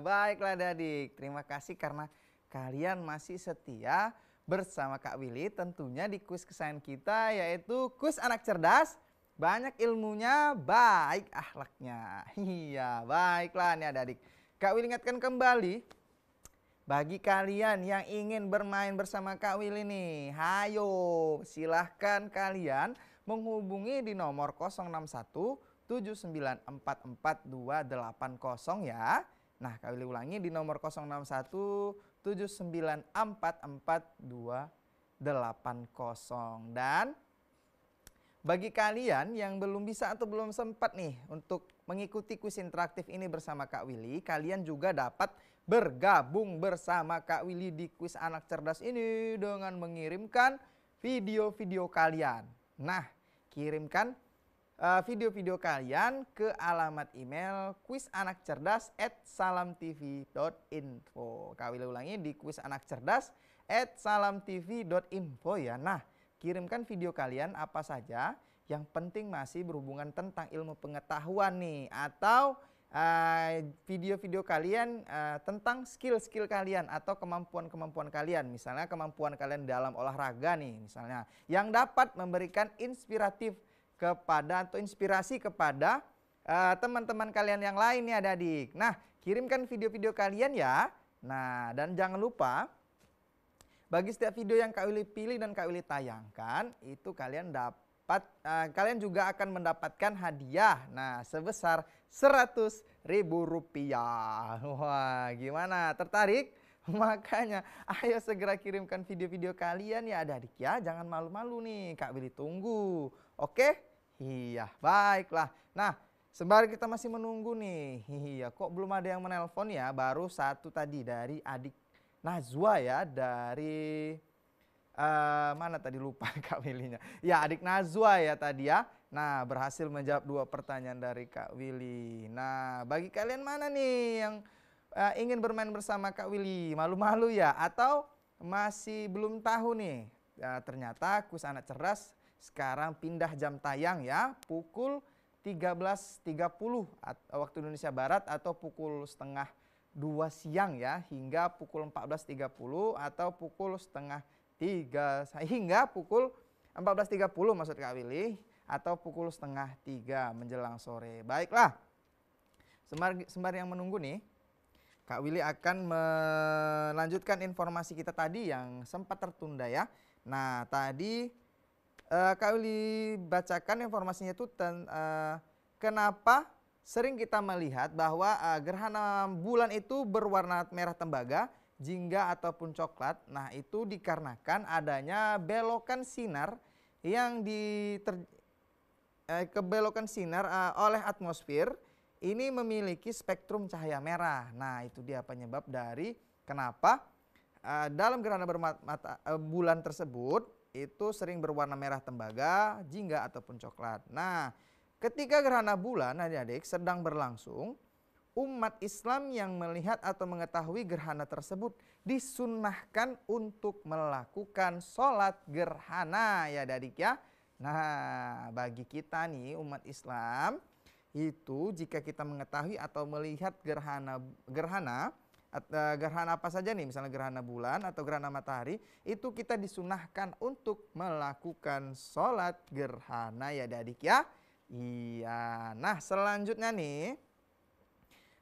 Baiklah adik terima kasih karena kalian masih setia bersama Kak Willy tentunya di kuis kesayangan kita yaitu kuis anak cerdas. Banyak ilmunya, baik akhlaknya. Iya, baiklah nih adik Kak Willy ingatkan kembali bagi kalian yang ingin bermain bersama Kak Willy nih, hayo silahkan kalian menghubungi di nomor 061 7944 ya. Nah, kali ulangi di nomor 061 79442280 dan bagi kalian yang belum bisa atau belum sempat nih untuk mengikuti kuis interaktif ini bersama Kak Willy, kalian juga dapat bergabung bersama Kak Willy di kuis anak cerdas ini dengan mengirimkan video-video kalian. Nah, kirimkan Eh, video-video kalian ke alamat email kuisanakcerdas@salamtv.info. Kami ulangi di kuisanakcerdas@salamtv.info ya. Nah, kirimkan video kalian apa saja yang penting masih berhubungan tentang ilmu pengetahuan nih atau eh, video-video uh, kalian uh, tentang skill-skill kalian atau kemampuan-kemampuan kalian. Misalnya kemampuan kalian dalam olahraga nih misalnya yang dapat memberikan inspiratif kepada atau inspirasi kepada eh, teman-teman uh, kalian yang lain nih adik-adik. Nah, kirimkan video-video kalian ya. Nah, dan jangan lupa bagi setiap video yang Kak Willy pilih dan Kak Willy tayangkan, itu kalian dapat uh, kalian juga akan mendapatkan hadiah. Nah, sebesar seratus ribu rupiah. Wah, gimana? Tertarik? Makanya ayo segera kirimkan video-video kalian ya adik-adik ya. Jangan malu-malu nih, Kak Willy tunggu. Oke? Iya, baiklah. Nah, sembari kita masih menunggu nih. Iya, kok belum ada yang menelpon ya? Baru satu tadi dari adik Nazwa ya dari uh, mana tadi lupa Kak Willy-nya. Ya, adik Nazwa ya tadi ya. Nah, berhasil menjawab dua pertanyaan dari Kak Willy. Nah, bagi kalian mana nih yang uh, ingin bermain bersama Kak Willy? Malu-malu ya atau masih belum tahu nih? Ya, ternyata kuis anak cerdas sekarang pindah jam tayang ya, pukul 13.30 eh, waktu Indonesia Barat atau pukul setengah 2 siang ya hingga pukul 14.30 atau pukul setengah 3 hingga pukul 14.30 maksud Kak Willy atau pukul setengah 3 menjelang sore. Baiklah. sembari sembar yang menunggu nih, Kak Willy akan melanjutkan informasi kita tadi yang sempat tertunda ya. Nah, tadi uh, Kak Uli bacakan informasinya itu ten, uh, kenapa sering kita melihat bahwa uh, gerhana bulan itu berwarna merah tembaga, jingga ataupun coklat. Nah, itu dikarenakan adanya belokan sinar yang di kebelokan sinar uh, oleh atmosfer ini memiliki spektrum cahaya merah. Nah, itu dia penyebab dari kenapa uh, dalam gerhana bermata uh, bulan tersebut itu sering berwarna merah tembaga, jingga ataupun coklat. Nah, ketika gerhana bulan adik-adik sedang berlangsung, umat Islam yang melihat atau mengetahui gerhana tersebut disunahkan untuk melakukan sholat gerhana ya adik ya. Nah, bagi kita nih umat Islam itu jika kita mengetahui atau melihat gerhana gerhana Eh, gerhana apa saja nih, misalnya gerhana bulan atau gerhana matahari, itu kita disunahkan untuk melakukan sholat gerhana ya adik ya. Iya, nah selanjutnya nih,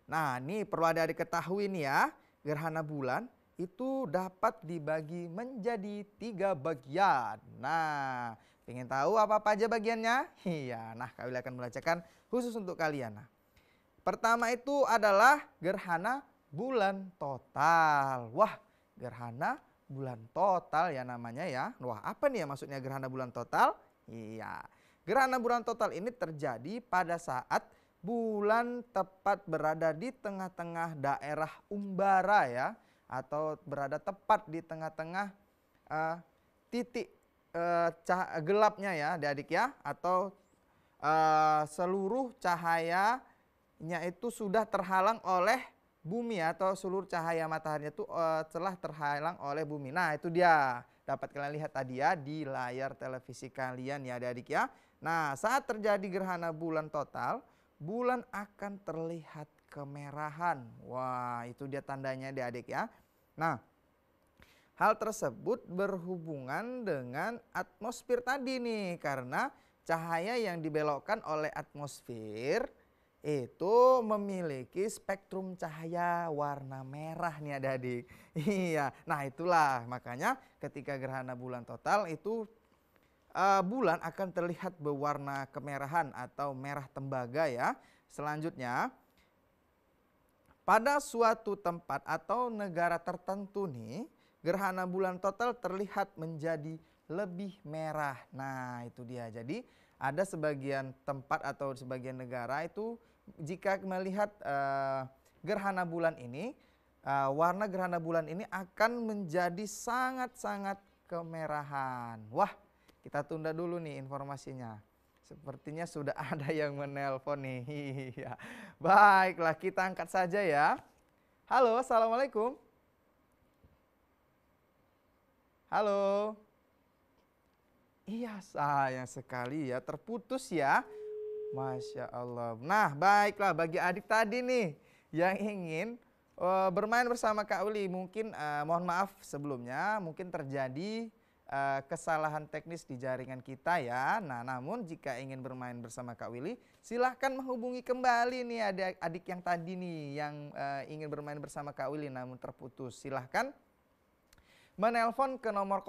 nah ini perlu ada diketahui nih ya, gerhana bulan itu dapat dibagi menjadi tiga bagian. Nah, ingin tahu apa-apa aja bagiannya? Iya, nah kami akan membacakan khusus untuk kalian. Nah, pertama itu adalah gerhana bulan total. Wah, gerhana bulan total ya namanya ya. Wah, apa nih ya maksudnya gerhana bulan total? Iya. Gerhana bulan total ini terjadi pada saat bulan tepat berada di tengah-tengah daerah umbara ya atau berada tepat di tengah-tengah uh, titik uh, gelapnya ya Adik-adik ya atau uh, seluruh cahayanya itu sudah terhalang oleh bumi atau seluruh cahaya mataharinya itu uh, telah terhalang oleh bumi. Nah, itu dia. Dapat kalian lihat tadi ya di layar televisi kalian ya Adik-adik ya. Nah, saat terjadi gerhana bulan total, bulan akan terlihat kemerahan. Wah, itu dia tandanya Adik-adik ya. Nah, hal tersebut berhubungan dengan atmosfer tadi nih karena cahaya yang dibelokkan oleh atmosfer itu memiliki spektrum cahaya warna merah nih ada adik. Iya, nah itulah makanya ketika gerhana bulan total itu uh, bulan akan terlihat berwarna kemerahan atau merah tembaga ya. Selanjutnya pada suatu tempat atau negara tertentu nih gerhana bulan total terlihat menjadi lebih merah. Nah, itu dia. Jadi ada sebagian tempat atau sebagian negara itu jika melihat uh, gerhana bulan ini uh, warna gerhana bulan ini akan menjadi sangat-sangat kemerahan. Wah, kita tunda dulu nih informasinya. Sepertinya sudah ada yang menelpon nih. Iya. Baiklah, kita angkat saja ya. Halo, Assalamualaikum. Halo. Iya sayang sekali ya terputus ya. Masya Allah. Nah baiklah bagi adik tadi nih yang ingin uh, bermain bersama Kak Uli. Mungkin uh, mohon maaf sebelumnya mungkin terjadi uh, kesalahan teknis di jaringan kita ya. Nah namun jika ingin bermain bersama Kak Willy silahkan menghubungi kembali nih adik-adik yang tadi nih yang uh, ingin bermain bersama Kak Willy namun terputus. Silahkan menelpon ke nomor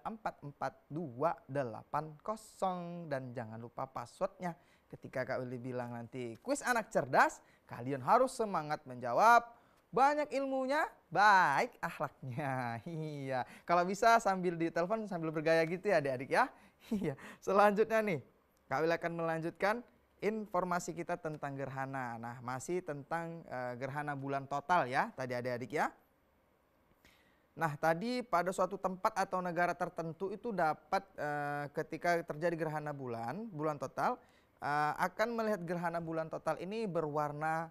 0617944280 dan jangan lupa passwordnya. Ketika Kak Willy bilang nanti kuis anak cerdas, kalian harus semangat menjawab. Banyak ilmunya, baik akhlaknya. Iya. Kalau bisa sambil ditelepon sambil bergaya gitu ya Adik-adik ya. Iya. Selanjutnya nih, Kak Willy akan melanjutkan informasi kita tentang gerhana. Nah, masih tentang uh, gerhana bulan total ya tadi Adik-adik ya. Nah, tadi pada suatu tempat atau negara tertentu itu dapat uh, ketika terjadi gerhana bulan, bulan total uh, akan melihat gerhana bulan total ini berwarna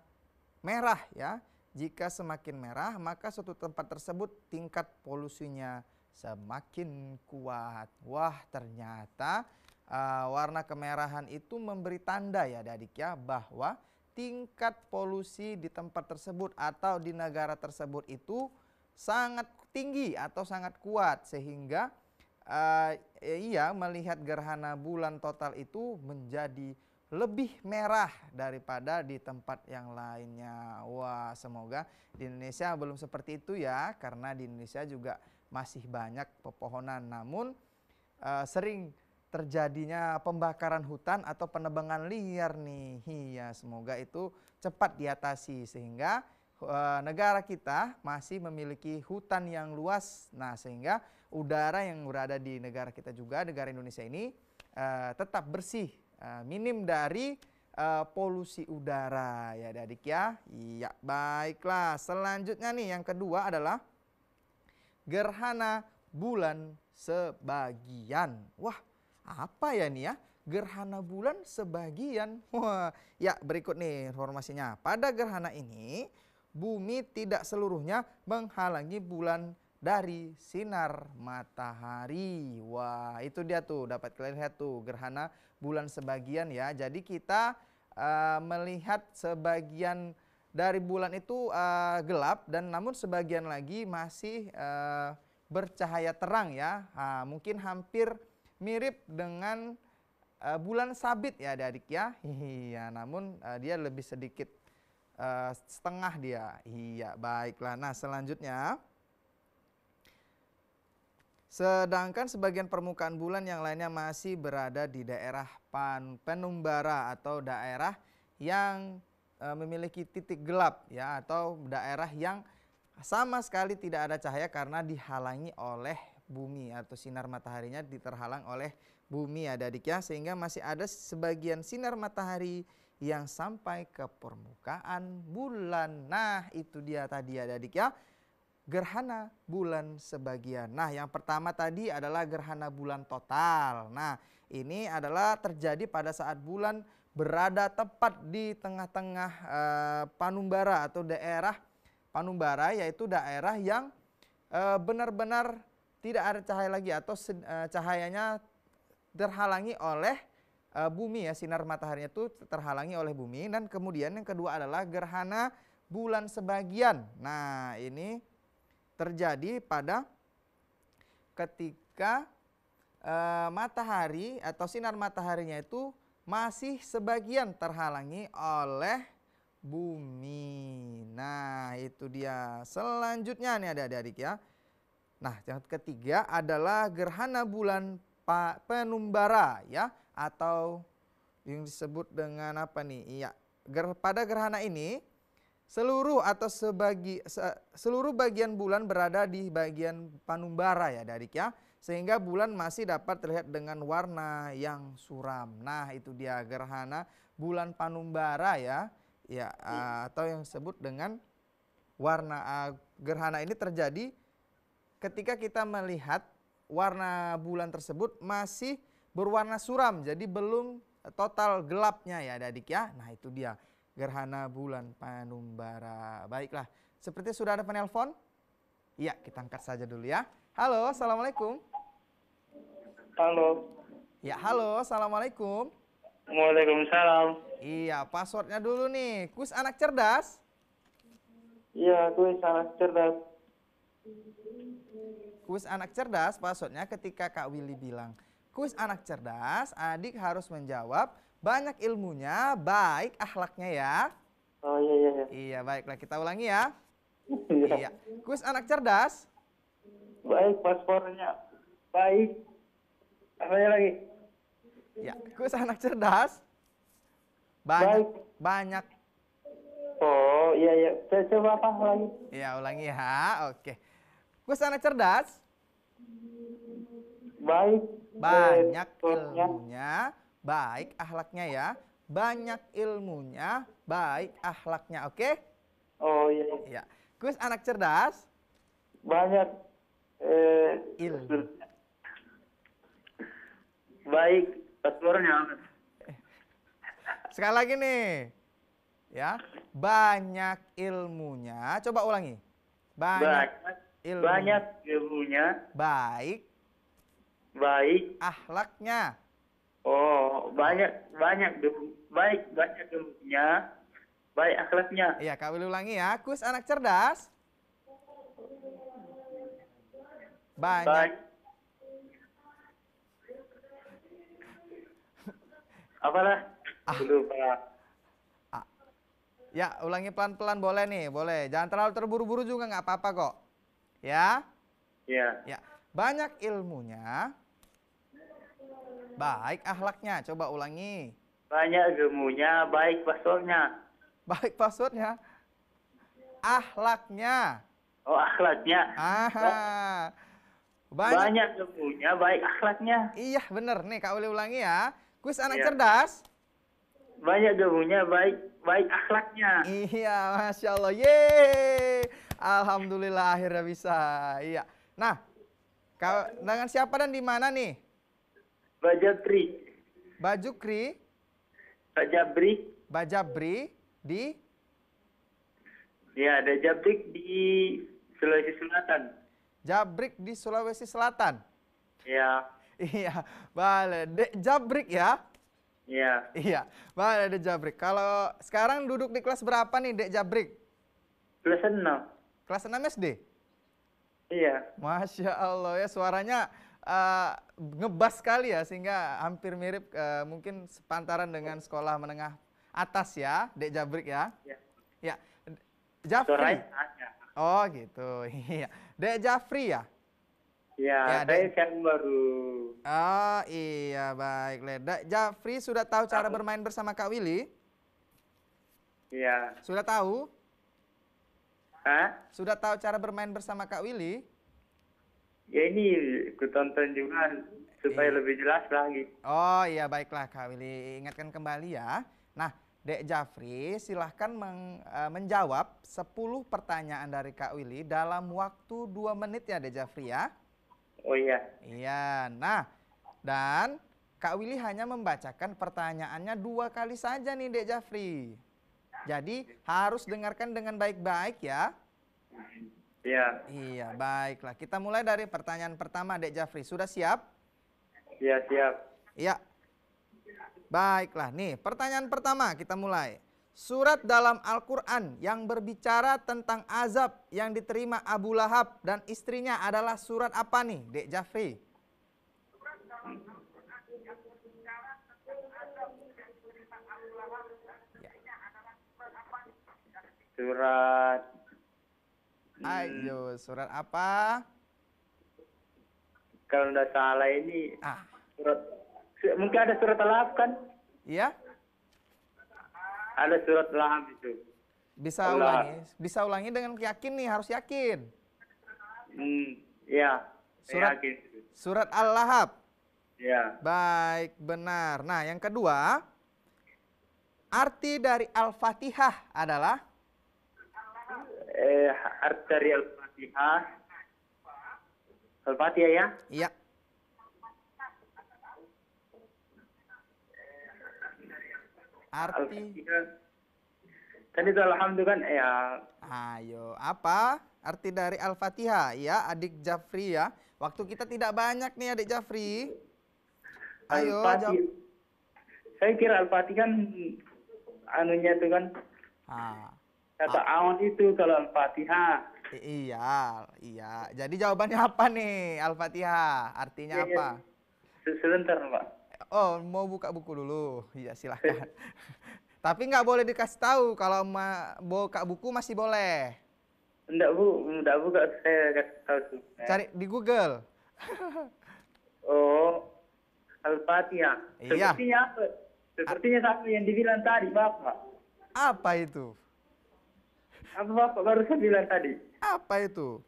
merah ya. Jika semakin merah, maka suatu tempat tersebut tingkat polusinya semakin kuat. Wah, ternyata uh, warna kemerahan itu memberi tanda ya, Adik ya, bahwa tingkat polusi di tempat tersebut atau di negara tersebut itu sangat tinggi atau sangat kuat sehingga uh, eh, eh, ia melihat gerhana bulan total itu menjadi lebih merah daripada di tempat yang lainnya. Wah, semoga di Indonesia belum seperti itu ya, karena di Indonesia juga masih banyak pepohonan. Namun uh, sering terjadinya pembakaran hutan atau penebangan liar nih. Iya, semoga itu cepat diatasi sehingga Eh, negara kita masih memiliki hutan yang luas. Nah, sehingga udara yang berada di negara kita juga, negara Indonesia ini eh, tetap bersih, eh, minim dari polusi udara ya Adik ya. Iya, baiklah. Selanjutnya nih yang kedua adalah gerhana bulan sebagian. Wah, apa ya nih ya? gerhana bulan sebagian. Wah, ya berikut nih informasinya. Pada gerhana ini bumi tidak seluruhnya menghalangi bulan dari sinar matahari. Wah, itu dia tuh dapat kalian lihat tuh gerhana bulan sebagian ya. Jadi kita uh, melihat sebagian dari bulan itu uh, gelap dan namun sebagian lagi masih uh, bercahaya terang ya. Ah, mungkin hampir mirip dengan uh, bulan sabit ya adik-adik ya. Iya, namun uh, dia lebih sedikit Eh, setengah dia. Iya, baiklah. Nah, selanjutnya Sedangkan sebagian permukaan bulan yang lainnya masih berada di daerah pan, penumbara atau daerah yang e, memiliki titik gelap ya atau daerah yang sama sekali tidak ada cahaya karena dihalangi oleh bumi atau sinar mataharinya diterhalang oleh bumi ya adik ya sehingga masih ada sebagian sinar matahari yang sampai ke permukaan bulan. Nah, itu dia tadi ya adik ya. Gerhana bulan sebagian. Nah, yang pertama tadi adalah gerhana bulan total. Nah, ini adalah terjadi pada saat bulan berada tepat di tengah-tengah eh, panumbara atau daerah panumbara yaitu daerah yang eh, benar-benar tidak ada cahaya lagi atau eh, cahayanya terhalangi oleh uh, bumi ya sinar mataharinya itu terhalangi oleh bumi dan kemudian yang kedua adalah gerhana bulan sebagian. Nah, ini terjadi pada ketika uh, matahari atau sinar mataharinya itu masih sebagian terhalangi oleh bumi. Nah, itu dia. Selanjutnya nih ada adik-adik ya. Nah, yang ketiga adalah gerhana bulan penumbara ya atau yang disebut dengan apa nih? Iya, pada gerhana ini seluruh atau sebagi seluruh bagian bulan berada di bagian panumbara ya Dadik ya sehingga bulan masih dapat terlihat dengan warna yang suram. Nah, itu dia gerhana bulan panumbara ya. Ya, iya. eh, atau yang disebut dengan warna uh, gerhana ini terjadi ketika kita melihat warna bulan tersebut masih berwarna suram. Jadi belum eh, total gelapnya ya adik-adik ya. Nah itu dia gerhana bulan panumbara. Baiklah, seperti sudah ada penelpon? Iya, kita angkat saja dulu ya. Halo, Assalamualaikum. Halo. Ya, halo, Assalamualaikum. Waalaikumsalam. Iya, passwordnya dulu nih. Kuis anak cerdas? Iya, kuis anak cerdas. Kuis anak cerdas, passwordnya ketika Kak Willy bilang kuis anak cerdas, adik harus menjawab banyak ilmunya, baik akhlaknya ya. Oh iya iya. Iya, iya baiklah kita ulangi ya. Iya. iya. Kuis anak cerdas. Baik paspornya baik. Apanya lagi? Ya, kuis anak cerdas. Banyak baik. banyak. Oh iya iya. Saya coba apa lagi? Iya ulangi ya. Oke. Kuis anak cerdas. Baik banyak ilmunya, baik ahlaknya ya. Banyak ilmunya, baik ahlaknya. Oke? Oh iya. Ya. Gus anak cerdas? Banyak eh, ilmu. Baik aturnya. Eh, sekali lagi nih. Ya, banyak ilmunya. Coba ulangi. Banyak, banyak ilmunya. Banyak ilmunya. Baik baik ahlaknya oh banyak banyak baik banyak gemuknya baik akhlaknya iya kak ulangi ya kus anak cerdas banyak baik. apalah ah. lupa ah. ya ulangi pelan-pelan boleh nih boleh jangan terlalu terburu-buru juga nggak apa-apa kok ya iya. ya ya banyak ilmunya, baik ahlaknya. Coba ulangi. Banyak ilmunya, baik passwordnya. Baik passwordnya, ahlaknya. Oh akhlaknya. Aha. Banyak, banyak ilmunya, baik akhlaknya. Iya bener nih Kak Uli ulangi ya. Kuis anak iya. cerdas. Banyak ilmunya, baik baik akhlaknya. Iya, masya Allah. Yeay. Alhamdulillah akhirnya bisa. Iya. Nah, Kau, dengan siapa dan di mana nih? Bajabri. Bajukri. Bajabri. Bajabri di Ya, ada Jabrik di Sulawesi Selatan. Jabrik di Sulawesi Selatan. Iya. Iya, boleh De Jabrik ya? Iya. Iya, boleh ada Jabrik. Kalau sekarang duduk di kelas berapa nih, Dek Jabrik? Kelas enam Kelas 6 SD? Iya. Masya Allah ya suaranya uh, ngebas sekali ya sehingga hampir mirip uh, mungkin sepantaran dengan sekolah menengah atas ya, Dek Jabrik ya. Iya. Ya. Jafri. Oh gitu. Iya. Dek Jafri ya? Iya, ya, Dek... kan baru. Oh iya, baik. Dek Jafri sudah tahu cara bermain bersama Kak Willy? Iya. Sudah tahu? Hah? Sudah tahu cara bermain bersama Kak Willy? Ya ini tonton juga supaya eh. lebih jelas lagi. Oh iya baiklah Kak Willy, ingatkan kembali ya. Nah, Dek Jafri silahkan meng, e, menjawab 10 pertanyaan dari Kak Willy dalam waktu 2 menit ya Dek Jafri ya. Oh iya. Iya, nah dan Kak Willy hanya membacakan pertanyaannya dua kali saja nih Dek Jafri. Jadi harus dengarkan dengan baik-baik ya. Iya. Iya, baiklah. Kita mulai dari pertanyaan pertama, Dek Jafri. Sudah siap? Iya, siap. Iya. Baiklah, nih pertanyaan pertama kita mulai. Surat dalam Al-Quran yang berbicara tentang azab yang diterima Abu Lahab dan istrinya adalah surat apa nih, Dek Jafri? Surat. Ayo, hmm. surat apa? Kalau tidak salah ini ah. surat mungkin ada surat al kan? Iya. Ada surat al itu. Bisa Allah. ulangi, bisa ulangi dengan yakin nih, harus yakin. Hmm, iya. Surat yakin. Surat Al-Lahab. Iya. Baik, benar. Nah, yang kedua, arti dari Al-Fatihah adalah Eh, arteri Al-Fatihah. Al-Fatihah ya? Iya. Arti. Tadi kan itu alhamdulillah kan? eh, ya. Ayo, apa? Arti dari Al-Fatihah ya, adik Jafri ya. Waktu kita tidak banyak nih adik Jafri. Ayo, Saya kira Al-Fatihah kan anunya itu kan. Ah kata awan ah. itu kalau al-fatihah iya iya jadi jawabannya apa nih al-fatihah artinya iya, iya. apa sebentar pak oh mau buka buku dulu iya silahkan eh. tapi nggak boleh dikasih tahu kalau ma buka buku masih boleh enggak bu enggak buka saya kasih tahu cari di Google oh al-fatihah iya. sepertinya apa sepertinya satu yang dibilang tadi bapak apa itu apa Bapak saya bilang tadi? Apa itu?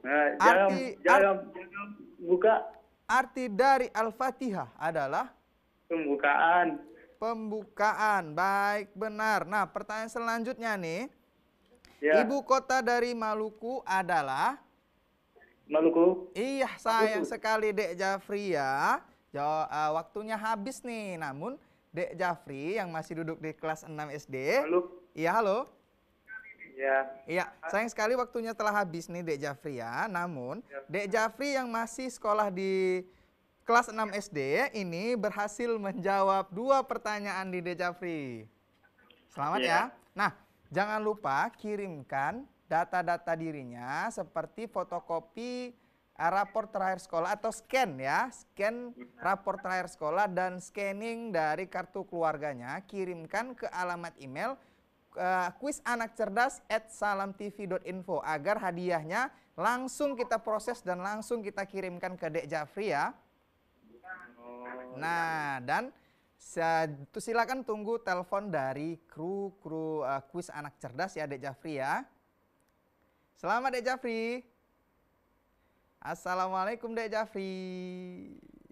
Nah, arti, jangan, arti, jangan buka. Arti dari Al-Fatihah adalah? Pembukaan. Pembukaan, baik benar. Nah pertanyaan selanjutnya nih. Ya. Ibu kota dari Maluku adalah? Maluku. Iya sayang Maluku. sekali Dek Jafri ya. uh, waktunya habis nih. Namun Dek Jafri yang masih duduk di kelas 6 SD. Halo. Iya halo. Ya. Iya, sayang sekali waktunya telah habis nih Dek Jafri ya. Namun ya. Dek Jafri yang masih sekolah di kelas 6 iya. SD ini berhasil menjawab dua pertanyaan di Dek Jafri. Selamat ya. ya. Nah, jangan lupa kirimkan data-data dirinya seperti fotokopi rapor terakhir sekolah atau scan ya, scan iya. rapor terakhir sekolah dan scanning dari kartu keluarganya kirimkan ke alamat email uh, kuis anak cerdas at salamtv.info agar hadiahnya langsung kita proses dan langsung kita kirimkan ke Dek Jafri ya. Oh, iya. nah, dan silakan tunggu telepon dari kru kru uh, kuis anak cerdas ya Dek Jafri ya. Selamat Dek Jafri. Assalamualaikum Dek Jafri.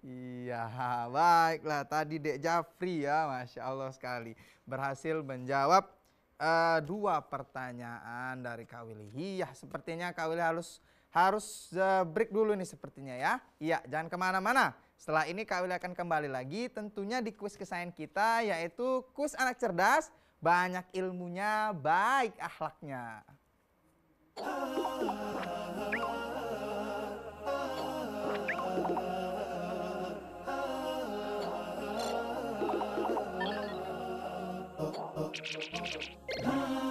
Iya, baiklah tadi Dek Jafri ya, Masya Allah sekali. Berhasil menjawab uh, dua pertanyaan dari Kak Willy. Iya, sepertinya Kak Willy harus harus uh, break dulu nih sepertinya ya. Iya, jangan kemana-mana. Setelah ini Kak Willy akan kembali lagi tentunya di kuis kesayangan kita yaitu kuis anak cerdas, banyak ilmunya, baik akhlaknya. Ah!